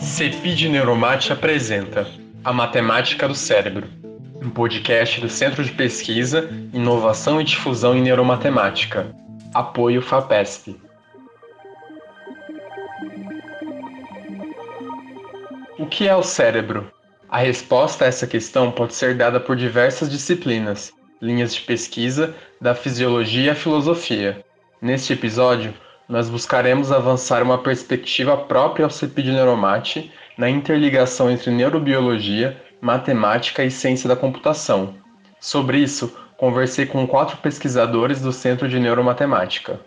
Cepid Neuromate apresenta A Matemática do Cérebro, um podcast do Centro de Pesquisa, Inovação e Difusão em Neuromatemática. Apoio FAPESP. O que é o cérebro? A resposta a essa questão pode ser dada por diversas disciplinas, linhas de pesquisa, da fisiologia à filosofia. Neste episódio, nós buscaremos avançar uma perspectiva própria ao Cepid de Neuromate na interligação entre neurobiologia, matemática e ciência da computação. Sobre isso, conversei com quatro pesquisadores do Centro de Neuromatemática.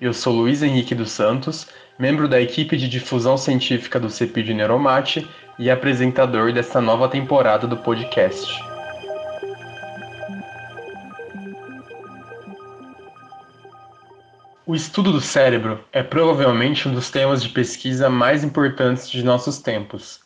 Eu sou Luiz Henrique dos Santos, membro da equipe de difusão científica do Cepid de Neuromate e apresentador desta nova temporada do podcast. O estudo do cérebro é provavelmente um dos temas de pesquisa mais importantes de nossos tempos.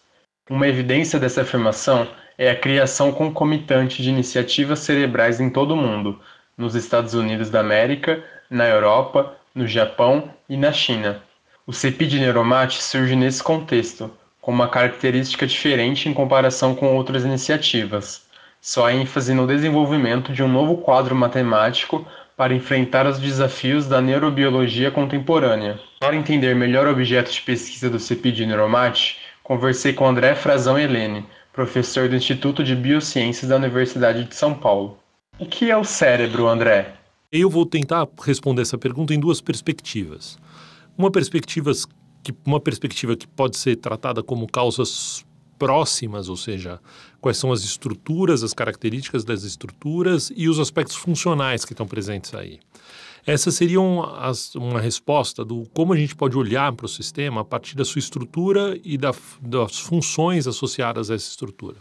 Uma evidência dessa afirmação é a criação concomitante de iniciativas cerebrais em todo o mundo, nos Estados Unidos da América, na Europa, no Japão e na China. O CEPID Neuromate surge nesse contexto, com uma característica diferente em comparação com outras iniciativas. Sua ênfase no desenvolvimento de um novo quadro matemático para enfrentar os desafios da neurobiologia contemporânea. Para entender melhor o objeto de pesquisa do CEPID Neuromate, conversei com André Frazão Helene, professor do Instituto de Biociências da Universidade de São Paulo. O que é o cérebro, André? Eu vou tentar responder essa pergunta em duas perspectivas. Uma perspectiva que, uma perspectiva que pode ser tratada como causas próximas, ou seja, quais são as estruturas, as características das estruturas e os aspectos funcionais que estão presentes aí. Essas seriam uma resposta do como a gente pode olhar para o sistema a partir da sua estrutura e da, das funções associadas a essa estrutura.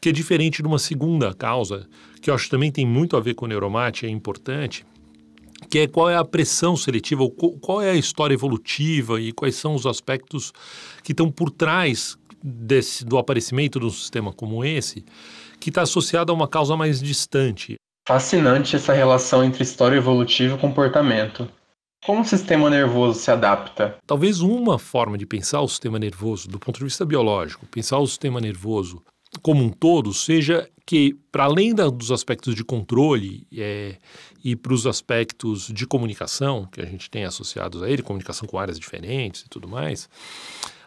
Que é diferente de uma segunda causa, que eu acho também tem muito a ver com neuromate, é importante, que é qual é a pressão seletiva, qual é a história evolutiva e quais são os aspectos que estão por trás desse, do aparecimento de um sistema como esse, que está associado a uma causa mais distante. Fascinante essa relação entre história evolutiva e comportamento. Como o sistema nervoso se adapta? Talvez uma forma de pensar o sistema nervoso do ponto de vista biológico, pensar o sistema nervoso como um todo, seja que, para além da, dos aspectos de controle é, e para os aspectos de comunicação, que a gente tem associados a ele, comunicação com áreas diferentes e tudo mais,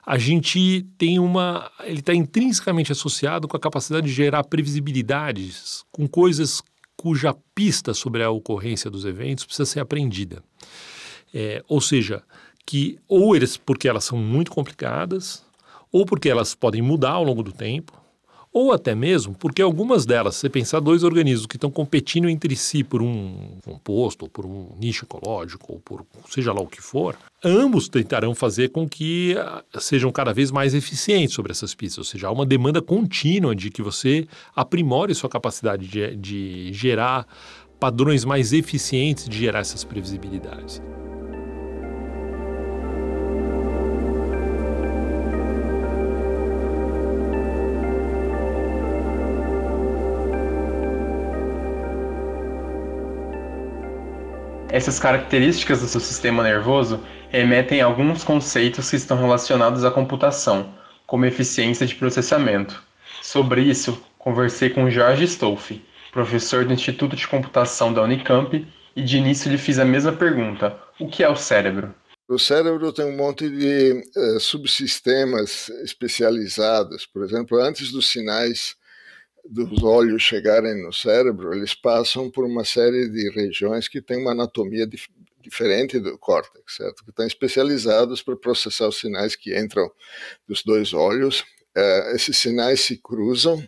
a gente tem uma. Ele está intrinsecamente associado com a capacidade de gerar previsibilidades com coisas cuja pista sobre a ocorrência dos eventos precisa ser aprendida. É, ou seja, que ou eles, porque elas são muito complicadas, ou porque elas podem mudar ao longo do tempo, ou até mesmo porque algumas delas, se você pensar dois organismos que estão competindo entre si por um composto, ou por um nicho ecológico, ou por seja lá o que for, ambos tentarão fazer com que ah, sejam cada vez mais eficientes sobre essas pistas, ou seja, há uma demanda contínua de que você aprimore sua capacidade de, de gerar padrões mais eficientes de gerar essas previsibilidades. Essas características do seu sistema nervoso remetem a alguns conceitos que estão relacionados à computação, como eficiência de processamento. Sobre isso, conversei com Jorge Stolfe, professor do Instituto de Computação da Unicamp, e de início lhe fiz a mesma pergunta: o que é o cérebro? O cérebro tem um monte de uh, subsistemas especializados. Por exemplo, antes dos sinais dos olhos chegarem no cérebro, eles passam por uma série de regiões que têm uma anatomia dif diferente do córtex, certo? Que estão especializados para processar os sinais que entram dos dois olhos. Uh, esses sinais se cruzam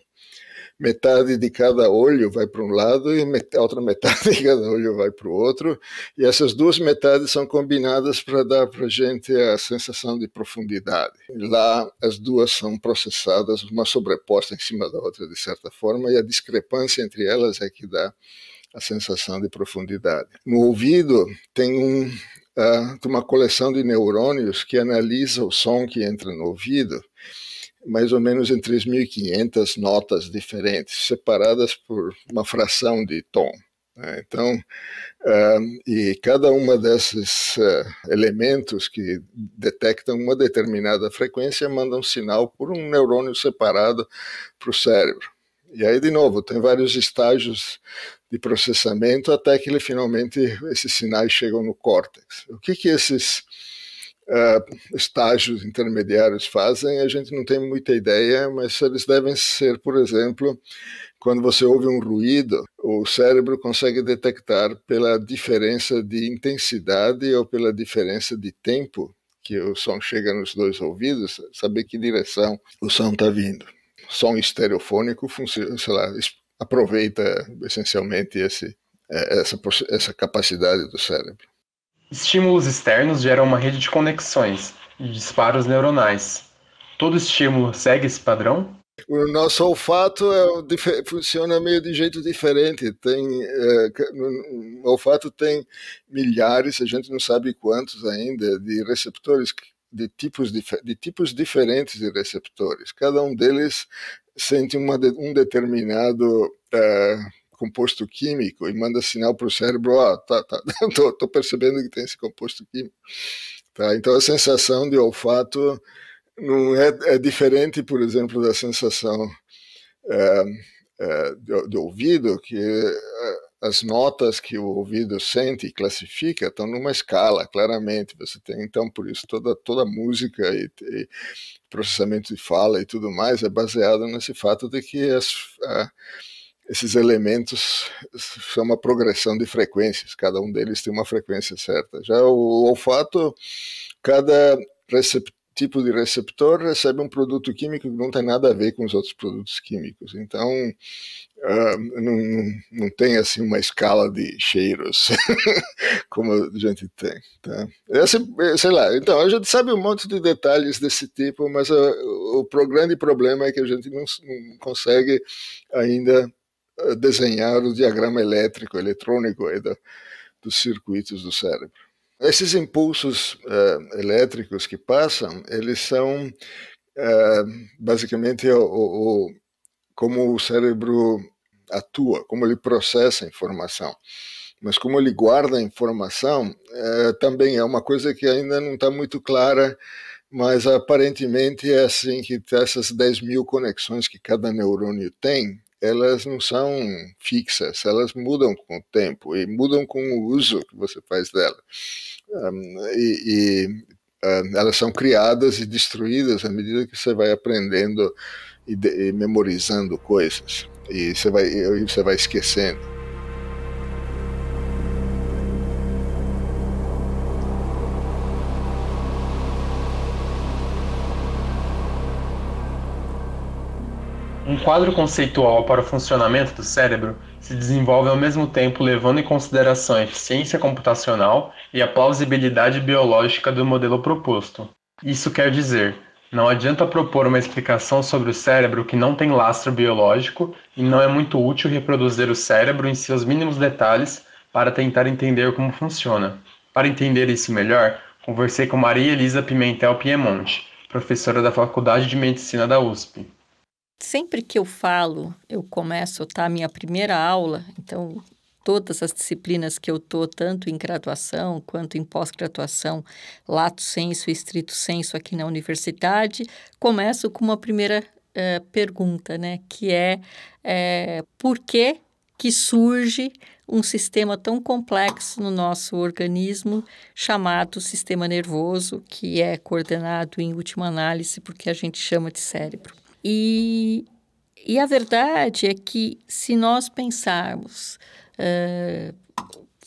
metade de cada olho vai para um lado e met outra metade de cada olho vai para o outro. E essas duas metades são combinadas para dar para a gente a sensação de profundidade. Lá, as duas são processadas, uma sobreposta em cima da outra, de certa forma, e a discrepância entre elas é que dá a sensação de profundidade. No ouvido, tem um, uh, uma coleção de neurônios que analisa o som que entra no ouvido mais ou menos em 3.500 notas diferentes, separadas por uma fração de tom. Né? Então, uh, e cada uma desses uh, elementos que detectam uma determinada frequência manda um sinal por um neurônio separado para o cérebro. E aí, de novo, tem vários estágios de processamento até que ele finalmente esses sinais chegam no córtex. O que que esses uh, estágios intermediários fazem, a gente não tem muita ideia, mas eles devem ser, por exemplo, quando você ouve um ruído, o cérebro consegue detectar pela diferença de intensidade ou pela diferença de tempo que o som chega nos dois ouvidos, saber que direção o som está vindo. Som estereofônico funciona, sei lá, aproveita essencialmente esse, é, essa, essa capacidade do cérebro. Estímulos externos geram uma rede de conexões e disparos neuronais. Todo estímulo segue esse padrão? O nosso olfato é, funciona meio de jeito diferente. Tem, é, o olfato tem milhares, a gente não sabe quantos ainda, de receptores, de tipos, de tipos diferentes de receptores. Cada um deles sente uma, um determinado. É, composto químico e manda sinal para o cérebro, ó, tá, tá, tô, tô, percebendo que tem esse composto químico. Tá? Então a sensação de olfato não é, é diferente, por exemplo, da sensação é, é, de, de, ouvido, que eh, as notas que o ouvido sente e classifica estão numa escala, claramente. Você tem, então, por isso, toda, toda música e, e processamento de fala e tudo mais é baseado nesse fato de que as, a, esses elementos são uma progressão de frequências, cada um deles tem uma frequência certa. Já o olfato, cada tipo de receptor recebe um produto químico que não tem nada a ver com os outros produtos químicos. Então, uh, não, não tem assim uma escala de cheiros como a gente tem. Tá? Esse, é assim, é, sei lá, então, a gente sabe um monte de detalhes desse tipo, mas uh, o grande problema é que a gente não, não consegue ainda desenhar o diagrama elétrico, eletrônico dos circuitos do cérebro. Esses impulsos uh, elétricos que passam, eles são uh, basicamente o, o, o, como o cérebro atua, como ele processa a informação. Mas como ele guarda a informação, uh, também é uma coisa que ainda não está muito clara mas aparentemente é assim que essas 10 mil conexões que cada neurônio tem, elas não são fixas, elas mudam com o tempo e mudam com o uso que você faz dela. Um, e, e um, elas são criadas e destruídas à medida que você vai aprendendo e, de, e memorizando coisas e você vai, e você vai esquecendo. Um quadro conceitual para o funcionamento do cérebro se desenvolve ao mesmo tempo levando em consideração a eficiência computacional e a plausibilidade biológica do modelo proposto. Isso quer dizer, não adianta propor uma explicação sobre o cérebro que não tem lastro biológico e não é muito útil reproduzir o cérebro em seus mínimos detalhes para tentar entender como funciona. Para entender isso melhor, conversei com Maria Elisa Pimentel Piemonte, professora da Faculdade de Medicina da USP sempre que eu falo, eu começo, tá? A minha primeira aula, então todas as disciplinas que eu tô tanto em graduação quanto em pós-graduação, lato senso e estrito senso aqui na universidade, começo com uma primeira uh, pergunta, né? Que é, é por que que surge um sistema tão complexo no nosso organismo, chamado sistema nervoso, que é coordenado em última análise, porque a gente chama de cérebro. E, e a verdade é que se nós pensarmos, uh,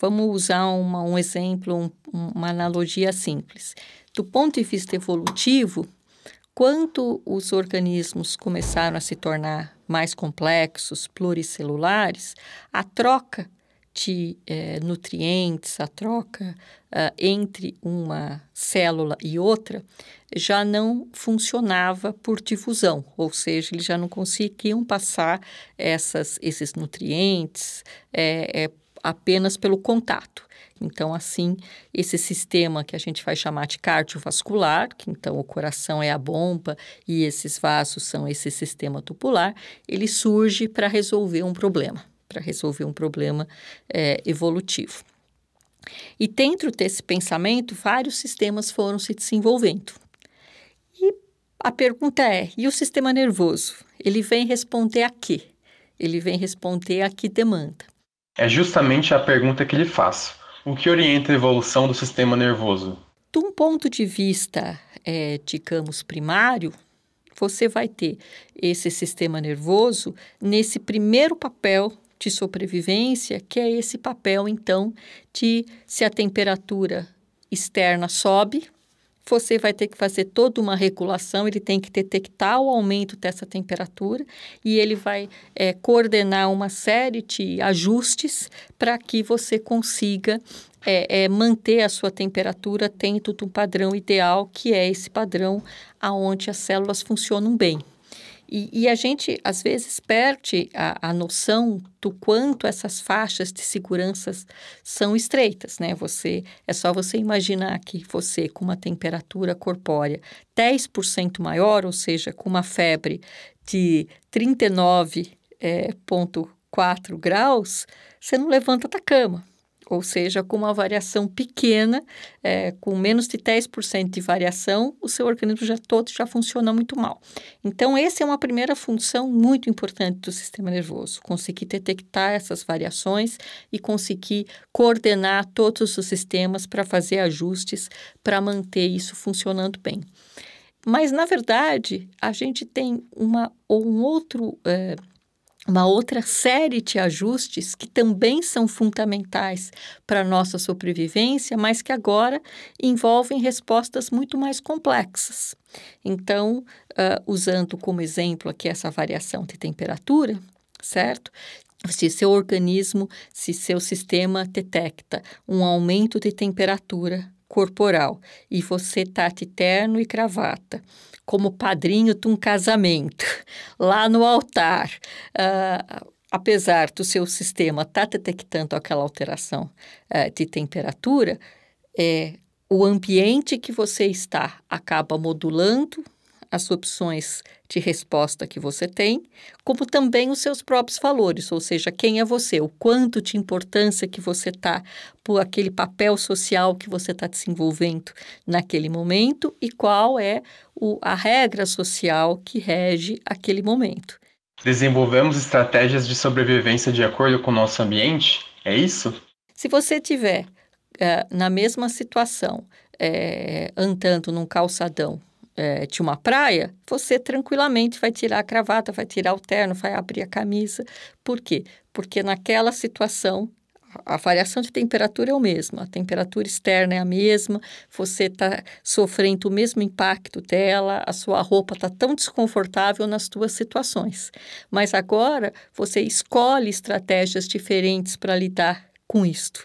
vamos usar uma, um exemplo, um, uma analogia simples. Do ponto de vista evolutivo, quando os organismos começaram a se tornar mais complexos, pluricelulares, a troca de é, nutrientes, a troca uh, entre uma célula e outra, já não funcionava por difusão, ou seja, eles já não conseguiam passar essas, esses nutrientes é, é, apenas pelo contato. Então, assim, esse sistema que a gente vai chamar de cardiovascular, que então o coração é a bomba e esses vasos são esse sistema tubular, ele surge para resolver um problema para resolver um problema é, evolutivo. E dentro desse pensamento, vários sistemas foram se desenvolvendo. E a pergunta é: e o sistema nervoso? Ele vem responder a quê? Ele vem responder a que demanda? É justamente a pergunta que ele faz: O que orienta a evolução do sistema nervoso? De um ponto de vista, é, digamos, primário, você vai ter esse sistema nervoso nesse primeiro papel de sobrevivência, que é esse papel, então, de se a temperatura externa sobe, você vai ter que fazer toda uma regulação, ele tem que detectar o aumento dessa temperatura e ele vai é, coordenar uma série de ajustes para que você consiga é, é, manter a sua temperatura dentro de um padrão ideal, que é esse padrão aonde as células funcionam bem. E, e a gente, às vezes, perde a, a, noção do quanto essas faixas de segurança são estreitas, né? Você, é só você imaginar que você, com uma temperatura corpórea 10% maior, ou seja, com uma febre de 39,4 é, eh, graus, você não levanta da cama ou seja, com uma variação pequena, é, com menos de 10% de variação, o seu organismo já todo já funciona muito mal. Então, essa é uma primeira função muito importante do sistema nervoso, conseguir detectar essas variações e conseguir coordenar todos os sistemas para fazer ajustes, para manter isso funcionando bem. Mas, na verdade, a gente tem uma, ou um outro... É, uma outra série de ajustes que também são fundamentais para a nossa sobrevivência, mas que agora envolvem respostas muito mais complexas. Então, uh, usando como exemplo aqui essa variação de temperatura, certo? se seu organismo, se seu sistema detecta um aumento de temperatura corporal e você tá de terno e cravata como padrinho de um casamento lá no altar uh, apesar do seu sistema estar tá detectando aquela alteração uh, de temperatura é o ambiente que você está acaba modulando as opções de resposta que você tem, como também os seus próprios valores, ou seja, quem é você, o quanto de importância que você está por aquele papel social que você está desenvolvendo naquele momento e qual é o, a regra social que rege aquele momento. Desenvolvemos estratégias de sobrevivência de acordo com o nosso ambiente? É isso? Se você tiver é, na mesma situação, é, andando num calçadão é, tinha uma praia, você tranquilamente vai tirar a cravata, vai tirar o terno, vai abrir a camisa. Por quê? Porque naquela situação a variação de temperatura é o mesmo, a temperatura externa é a mesma, você está sofrendo o mesmo impacto dela, a sua roupa está tão desconfortável nas duas situações. Mas agora você escolhe estratégias diferentes para lidar com isto.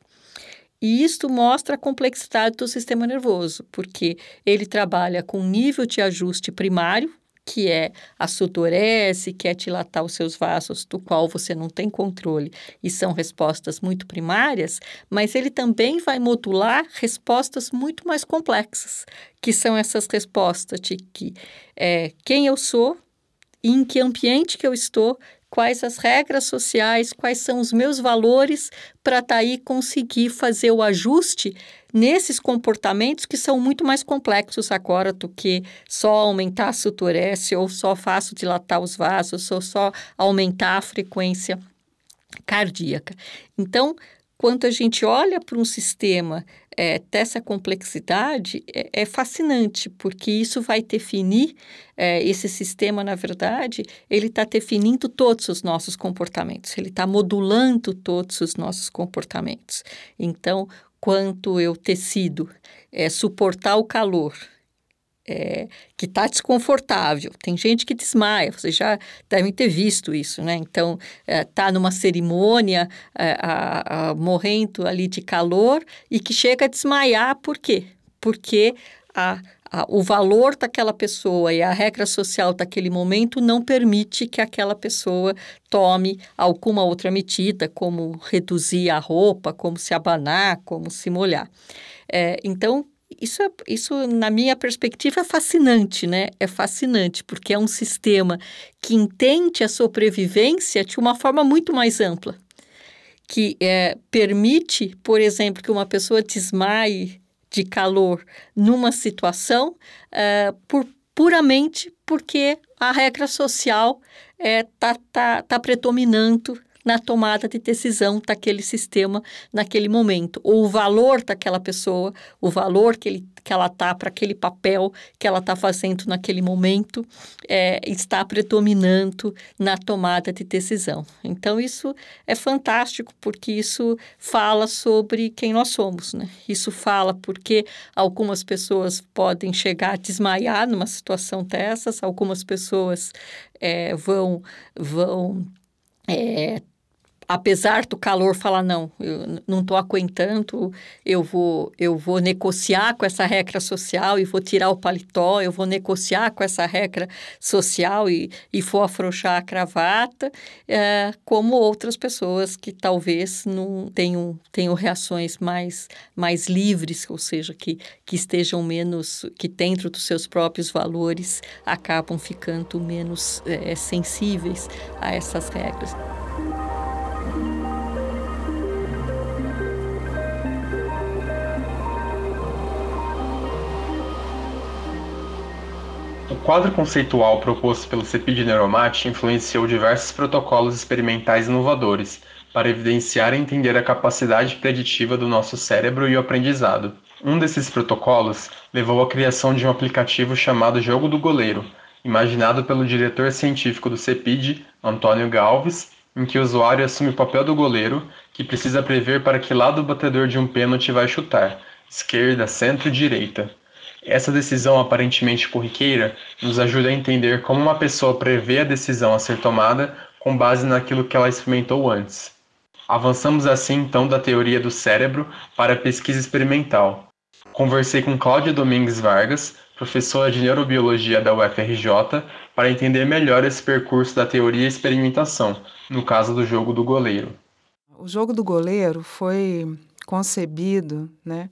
E isto mostra a complexidade do sistema nervoso, porque ele trabalha com nível de ajuste primário, que é a sudorese, que é dilatar os seus vasos, do qual você não tem controle, e são respostas muito primárias, mas ele também vai modular respostas muito mais complexas, que são essas respostas de que é, quem eu sou, e em que ambiente que eu estou quais as regras sociais, quais são os meus valores para tá aí conseguir fazer o ajuste nesses comportamentos que são muito mais complexos agora do que só aumentar a sutorese ou só faço dilatar os vasos ou só aumentar a frequência cardíaca. Então, quando a gente olha para um sistema é, ter essa complexidade é, é, fascinante, porque isso vai definir, é, esse sistema, na verdade, ele está definindo todos os nossos comportamentos, ele está modulando todos os nossos comportamentos. Então, quanto eu tecido é, suportar o calor é, que está desconfortável. Tem gente que desmaia, vocês já devem ter visto isso, né? Então, está é, tá numa cerimônia, é, a, a, morrendo ali de calor e que chega a desmaiar, por quê? Porque a, a, o valor daquela pessoa e a regra social daquele momento não permite que aquela pessoa tome alguma outra medida, como reduzir a roupa, como se abanar, como se molhar. É, então, isso, é, isso, na minha perspectiva, é fascinante, né? É fascinante, porque é um sistema que entende a sobrevivência de uma forma muito mais ampla, que é, permite, por exemplo, que uma pessoa desmaie de calor numa situação é, por, puramente porque a regra social está é, tá, tá predominando na tomada de decisão daquele sistema naquele momento, ou o valor daquela pessoa, o valor que, ele, que ela tá para aquele papel que ela está fazendo naquele momento é, está predominando na tomada de decisão. Então isso é fantástico porque isso fala sobre quem nós somos, né? Isso fala porque algumas pessoas podem chegar a desmaiar numa situação dessas, algumas pessoas é, vão vão é, apesar do calor, falar não, eu não estou aguentando, eu vou, eu vou negociar com essa regra social e vou tirar o paletó, eu vou negociar com essa regra social e, e vou afrouxar a cravata, é, como outras pessoas que talvez não tenham, tenham reações mais, mais livres, ou seja, que, que estejam menos, que dentro dos seus próprios valores acabam ficando menos é, sensíveis a essas regras. quadro conceitual proposto pelo CEPID Neuromate influenciou diversos protocolos experimentais inovadores para evidenciar e entender a capacidade preditiva do nosso cérebro e o aprendizado. Um desses protocolos levou à criação de um aplicativo chamado Jogo do Goleiro, imaginado pelo diretor científico do CEPID, Antônio Galves, em que o usuário assume o papel do goleiro, que precisa prever para que lado o batedor de um pênalti vai chutar, esquerda, centro, direita. Essa decisão aparentemente corriqueira nos ajuda a entender como uma pessoa prevê a decisão a ser tomada com base naquilo que ela experimentou antes. Avançamos assim então da teoria do cérebro para a pesquisa experimental. Conversei com Cláudia Domingues Vargas, professora de neurobiologia da UFRJ, para entender melhor esse percurso da teoria e experimentação, no caso do jogo do goleiro. O jogo do goleiro foi concebido, né,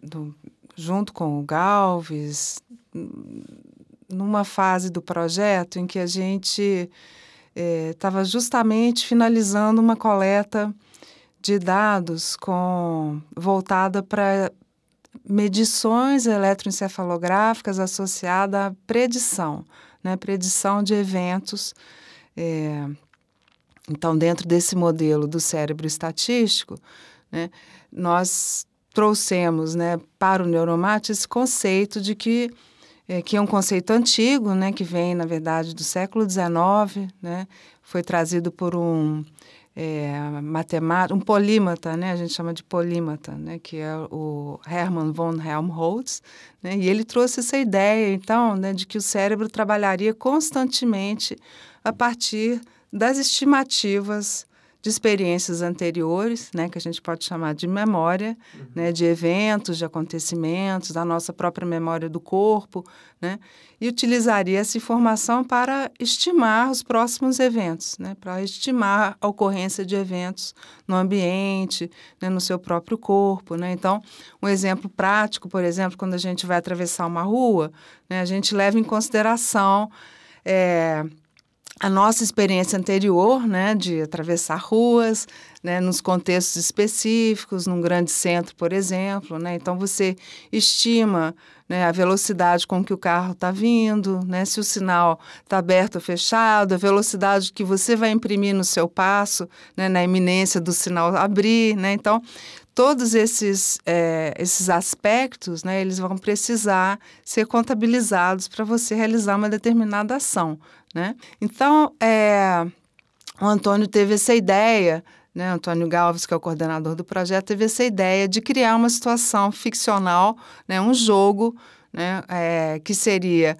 do, junto com o Galves, numa fase do projeto em que a gente estava eh, é, justamente finalizando uma coleta de dados com voltada para medições eletroencefalográficas associada à predição, né, predição de eventos. É, então, dentro desse modelo do cérebro estatístico, né, nós trouxemos né, para o neuromate esse conceito de que, é, que é um conceito antigo, né, que vem, na verdade, do século XIX, né, foi trazido por um é, matemático, um polímata, né, a gente chama de polímata, né, que é o Hermann von Helmholtz, né, e ele trouxe essa ideia, então, né, de que o cérebro trabalharia constantemente a partir das estimativas de experiências anteriores, né, que a gente pode chamar de memória, uhum. né, de eventos, de acontecimentos, da nossa própria memória do corpo, né, e utilizaria essa informação para estimar os próximos eventos, né, para estimar a ocorrência de eventos no ambiente, né, no seu próprio corpo, né. Então, um exemplo prático, por exemplo, quando a gente vai atravessar uma rua, né, a gente leva em consideração é, a nossa experiência anterior, né, de atravessar ruas, né, nos contextos específicos, num grande centro, por exemplo, né, então você estima né, a velocidade com que o carro está vindo, né, se o sinal está aberto ou fechado, a velocidade que você vai imprimir no seu passo, né, na iminência do sinal abrir, né, então todos esses, é, esses aspectos, né, eles vão precisar ser contabilizados para você realizar uma determinada ação, né? Então, é, o Antônio teve essa ideia, né, Antônio Galves, que é o coordenador do projeto, teve essa ideia de criar uma situação ficcional, né, um jogo, né, é, que seria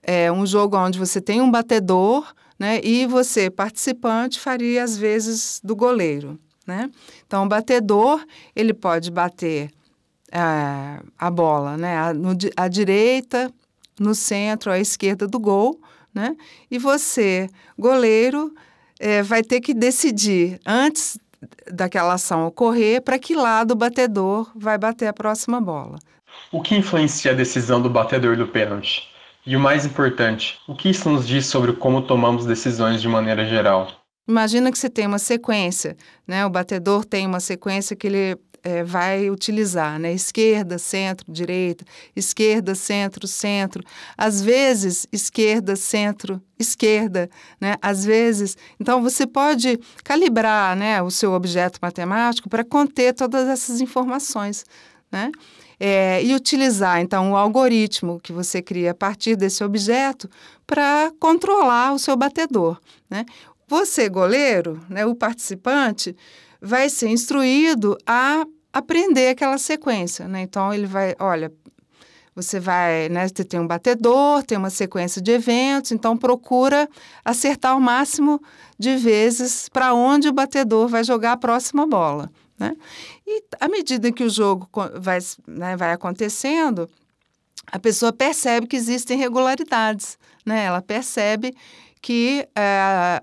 é, um jogo onde você tem um batedor, né, e você, participante, faria as vezes do goleiro né? Então, o batedor, ele pode bater a, é, a bola, né? A, no, a direita, no centro, à esquerda do gol, né? E você, goleiro, é, vai ter que decidir antes daquela ação ocorrer para que lado o batedor vai bater a próxima bola. O que influencia a decisão do batedor do pênalti? E o mais importante, o que isso nos diz sobre como tomamos decisões de maneira geral? Imagina que você tem uma sequência, né? O batedor tem uma sequência que ele é, vai utilizar, né? Esquerda, centro, direita, esquerda, centro, centro. Às vezes, esquerda, centro, esquerda, né? Às vezes. Então, você pode calibrar, né, o seu objeto matemático para conter todas essas informações, né? É, e utilizar, então, o algoritmo que você cria a partir desse objeto para controlar o seu batedor, né? Você, goleiro, né, o participante, vai ser instruído a aprender aquela sequência. Né? Então, ele vai, olha, você vai, né, tem um batedor, tem uma sequência de eventos, então procura acertar o máximo de vezes para onde o batedor vai jogar a próxima bola. Né? E à medida que o jogo vai, né, vai acontecendo, a pessoa percebe que existem regularidades, né? ela percebe que eh,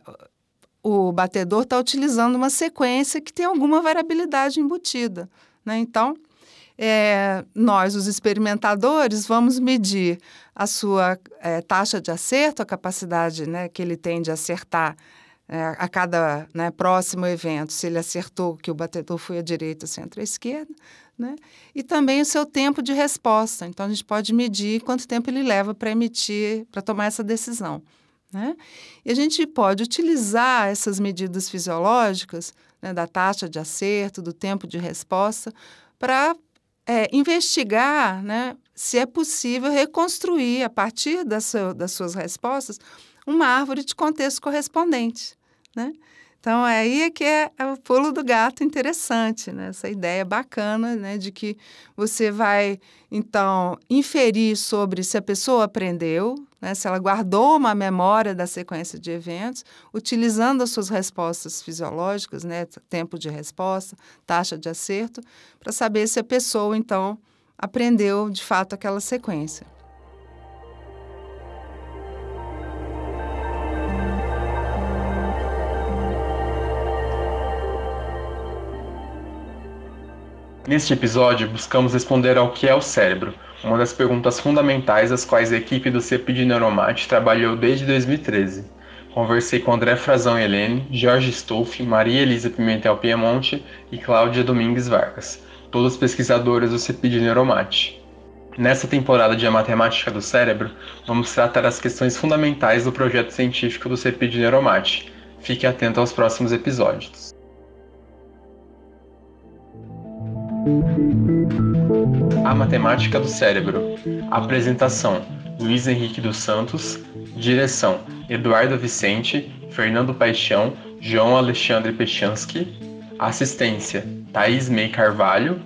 o batedor está utilizando uma sequência que tem alguma variabilidade embutida. Né? Então, é, nós, os experimentadores, vamos medir a sua é, taxa de acerto, a capacidade né, que ele tem de acertar é, a cada né, próximo evento, se ele acertou que o batedor foi à direita, centro à esquerda, né? e também o seu tempo de resposta. Então, a gente pode medir quanto tempo ele leva para emitir, para tomar essa decisão. Né? E a gente pode utilizar essas medidas fisiológicas, né, da taxa de acerto, do tempo de resposta, para é, investigar né, se é possível reconstruir, a partir das, das suas respostas, uma árvore de contexto correspondente. Né? Então, é aí é que é, é, o pulo do gato interessante, né? Essa ideia bacana, né? De que você vai, então, inferir sobre se a pessoa aprendeu, né? se ela guardou uma memória da sequência de eventos, utilizando as suas respostas fisiológicas, né? Tempo de resposta, taxa de acerto, para saber se a pessoa, então, aprendeu, de fato, aquela sequência. Neste episódio, buscamos responder ao que é o cérebro, uma das perguntas fundamentais às quais a equipe do CEP de Neuromate trabalhou desde 2013. Conversei com André Frazão Helene, Jorge Stolf, Maria Elisa Pimentel Piemonte e Cláudia Domingues Vargas, todas pesquisadoras do CEP de Neuromate. Nessa temporada de A Matemática do Cérebro, vamos tratar as questões fundamentais do projeto científico do CEP de Neuromate. Fique atento aos próximos episódios. A Matemática do Cérebro. Apresentação: Luiz Henrique dos Santos. Direção: Eduardo Vicente, Fernando Paixão, João Alexandre Pechansky. Assistência: Thaís May Carvalho.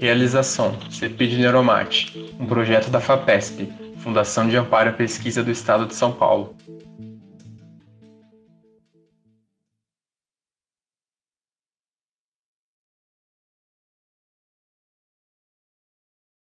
Realização: CEPID Neuromate, um projeto da FAPESP, Fundação de Amparo à Pesquisa do Estado de São Paulo.